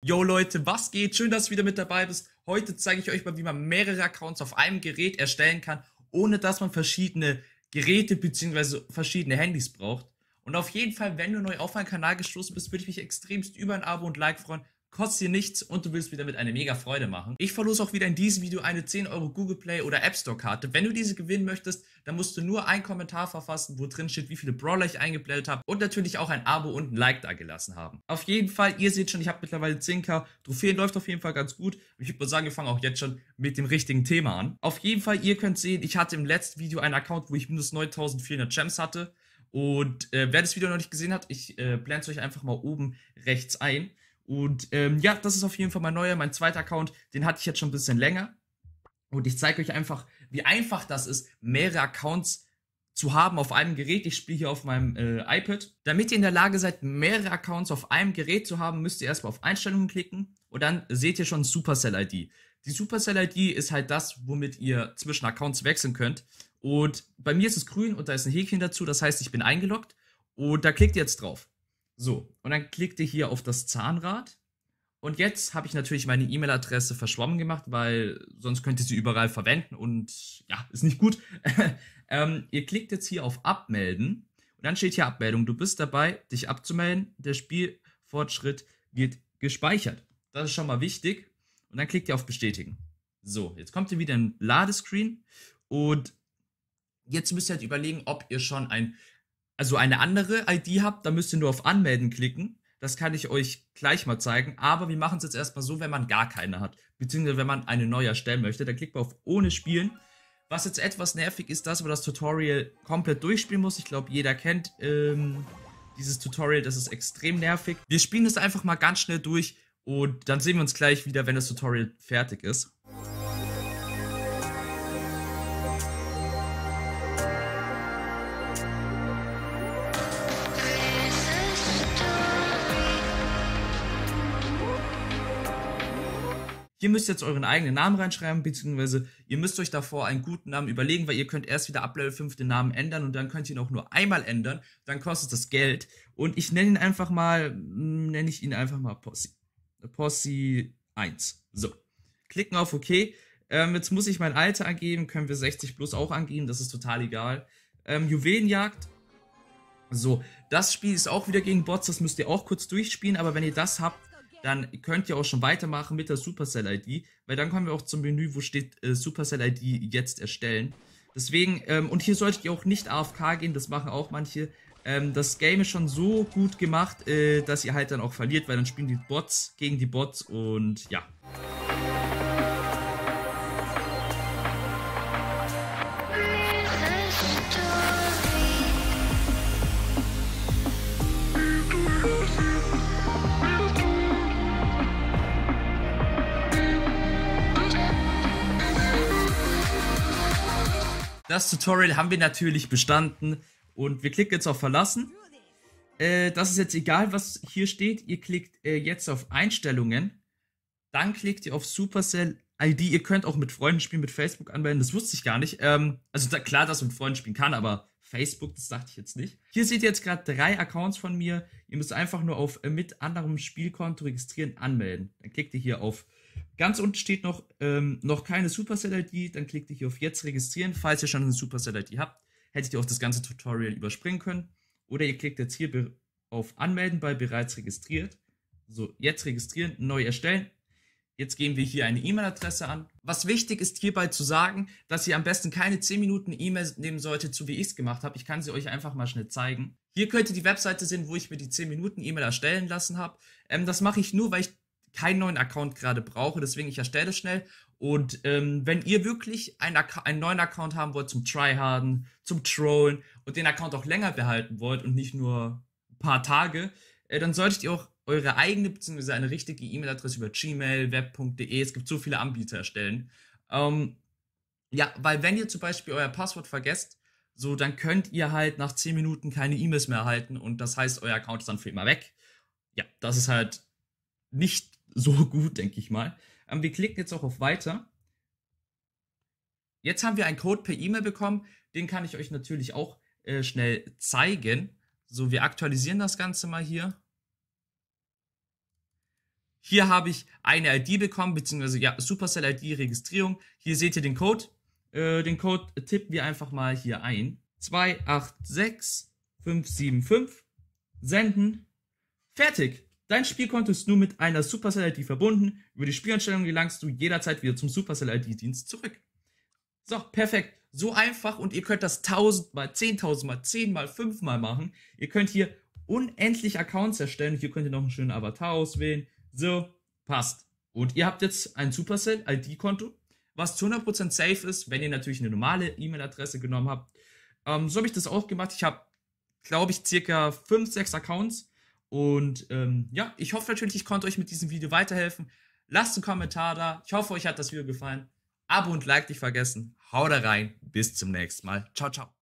Yo Leute, was geht? Schön, dass du wieder mit dabei bist. Heute zeige ich euch mal, wie man mehrere Accounts auf einem Gerät erstellen kann, ohne dass man verschiedene Geräte bzw. verschiedene Handys braucht. Und auf jeden Fall, wenn du neu auf meinen Kanal gestoßen bist, würde ich mich extremst über ein Abo und Like freuen kostet dir nichts und du willst mir damit eine mega Freude machen. Ich verlose auch wieder in diesem Video eine 10 Euro Google Play oder App Store Karte. Wenn du diese gewinnen möchtest, dann musst du nur einen Kommentar verfassen, wo drin steht, wie viele Brawler ich eingeblendet habe und natürlich auch ein Abo und ein Like da gelassen haben. Auf jeden Fall, ihr seht schon, ich habe mittlerweile 10k. Trophäen läuft auf jeden Fall ganz gut. Ich würde mal sagen, wir fangen auch jetzt schon mit dem richtigen Thema an. Auf jeden Fall, ihr könnt sehen, ich hatte im letzten Video einen Account, wo ich minus 9400 Gems hatte. Und äh, wer das Video noch nicht gesehen hat, ich äh, blende es euch einfach mal oben rechts ein. Und ähm, ja, das ist auf jeden Fall mein neuer, mein zweiter Account. Den hatte ich jetzt schon ein bisschen länger. Und ich zeige euch einfach, wie einfach das ist, mehrere Accounts zu haben auf einem Gerät. Ich spiele hier auf meinem äh, iPad. Damit ihr in der Lage seid, mehrere Accounts auf einem Gerät zu haben, müsst ihr erstmal auf Einstellungen klicken und dann seht ihr schon Supercell-ID. Die Supercell-ID ist halt das, womit ihr zwischen Accounts wechseln könnt. Und bei mir ist es grün und da ist ein Häkchen dazu, das heißt, ich bin eingeloggt. Und da klickt ihr jetzt drauf. So, und dann klickt ihr hier auf das Zahnrad. Und jetzt habe ich natürlich meine E-Mail-Adresse verschwommen gemacht, weil sonst könnt ihr sie überall verwenden und ja, ist nicht gut. ähm, ihr klickt jetzt hier auf Abmelden und dann steht hier Abmeldung. Du bist dabei, dich abzumelden. Der Spielfortschritt wird gespeichert. Das ist schon mal wichtig. Und dann klickt ihr auf Bestätigen. So, jetzt kommt ihr wieder ein Ladescreen und jetzt müsst ihr halt überlegen, ob ihr schon ein also eine andere ID habt, dann müsst ihr nur auf Anmelden klicken. Das kann ich euch gleich mal zeigen. Aber wir machen es jetzt erstmal so, wenn man gar keine hat. Beziehungsweise wenn man eine neue erstellen möchte. Dann klickt man auf Ohne Spielen. Was jetzt etwas nervig ist, dass man das Tutorial komplett durchspielen muss. Ich glaube, jeder kennt ähm, dieses Tutorial. Das ist extrem nervig. Wir spielen es einfach mal ganz schnell durch. Und dann sehen wir uns gleich wieder, wenn das Tutorial fertig ist. Ihr müsst jetzt euren eigenen Namen reinschreiben, beziehungsweise ihr müsst euch davor einen guten Namen überlegen, weil ihr könnt erst wieder ab Level 5 den Namen ändern und dann könnt ihr ihn auch nur einmal ändern, dann kostet das Geld. Und ich nenne ihn einfach mal, mm, nenne ich ihn einfach mal Posse. Posse 1. So. Klicken auf OK. Ähm, jetzt muss ich mein Alter angeben, können wir 60 plus auch angeben, das ist total egal. Ähm, Juwelenjagd. So, das Spiel ist auch wieder gegen Bots, das müsst ihr auch kurz durchspielen, aber wenn ihr das habt, dann könnt ihr auch schon weitermachen mit der Supercell-ID, weil dann kommen wir auch zum Menü, wo steht äh, Supercell-ID jetzt erstellen. Deswegen, ähm, und hier solltet ihr auch nicht AFK gehen, das machen auch manche. Ähm, das Game ist schon so gut gemacht, äh, dass ihr halt dann auch verliert, weil dann spielen die Bots gegen die Bots und ja. Das Tutorial haben wir natürlich bestanden und wir klicken jetzt auf Verlassen. Äh, das ist jetzt egal, was hier steht. Ihr klickt äh, jetzt auf Einstellungen. Dann klickt ihr auf Supercell ID. Ihr könnt auch mit Freunden spielen, mit Facebook anmelden. Das wusste ich gar nicht. Ähm, also da, klar, dass man mit Freunden spielen kann, aber Facebook, das dachte ich jetzt nicht. Hier seht ihr jetzt gerade drei Accounts von mir. Ihr müsst einfach nur auf äh, mit anderem Spielkonto registrieren, anmelden. Dann klickt ihr hier auf Ganz unten steht noch, ähm, noch keine Supercell-ID, dann klickt ihr hier auf Jetzt registrieren. Falls ihr schon eine Supercell-ID habt, hättet ihr auch das ganze Tutorial überspringen können. Oder ihr klickt jetzt hier auf Anmelden bei bereits registriert. So, jetzt registrieren, neu erstellen. Jetzt geben wir hier eine E-Mail-Adresse an. Was wichtig ist hierbei zu sagen, dass ihr am besten keine 10 Minuten E-Mail nehmen solltet, so wie ich es gemacht habe. Ich kann sie euch einfach mal schnell zeigen. Hier könnt ihr die Webseite sehen, wo ich mir die 10 Minuten E-Mail erstellen lassen habe. Ähm, das mache ich nur, weil ich keinen neuen Account gerade brauche. Deswegen, ich erstelle schnell. Und ähm, wenn ihr wirklich einen, einen, neuen Account haben wollt zum Tryharden, zum Trollen und den Account auch länger behalten wollt und nicht nur ein paar Tage, äh, dann solltet ihr auch eure eigene bzw. eine richtige E-Mail-Adresse über Gmail, web.de, es gibt so viele Anbieter erstellen. Ähm, ja, weil wenn ihr zum Beispiel euer Passwort vergesst, so dann könnt ihr halt nach 10 Minuten keine E-Mails mehr erhalten und das heißt, euer Account ist dann für immer weg. Ja, das ist halt nicht so gut, denke ich mal. Ähm, wir klicken jetzt auch auf Weiter. Jetzt haben wir einen Code per E-Mail bekommen. Den kann ich euch natürlich auch äh, schnell zeigen. So, wir aktualisieren das Ganze mal hier. Hier habe ich eine ID bekommen, beziehungsweise ja, Supercell-ID-Registrierung. Hier seht ihr den Code. Äh, den Code tippen wir einfach mal hier ein. 286575. Senden. Fertig. Dein Spielkonto ist nur mit einer Supercell-ID verbunden. Über die Spielanstellung gelangst du jederzeit wieder zum Supercell-ID-Dienst zurück. So, perfekt. So einfach und ihr könnt das tausendmal, zehntausendmal, zehnmal, fünfmal machen. Ihr könnt hier unendlich Accounts erstellen. Hier könnt ihr noch einen schönen Avatar auswählen. So, passt. Und ihr habt jetzt ein Supercell-ID-Konto, was zu 100% safe ist, wenn ihr natürlich eine normale E-Mail-Adresse genommen habt. Ähm, so habe ich das auch gemacht. Ich habe, glaube ich, circa 5, 6 Accounts und ähm, ja, ich hoffe natürlich, ich konnte euch mit diesem Video weiterhelfen. Lasst einen Kommentar da. Ich hoffe, euch hat das Video gefallen. Abo und Like nicht vergessen. Haut rein. Bis zum nächsten Mal. Ciao, ciao.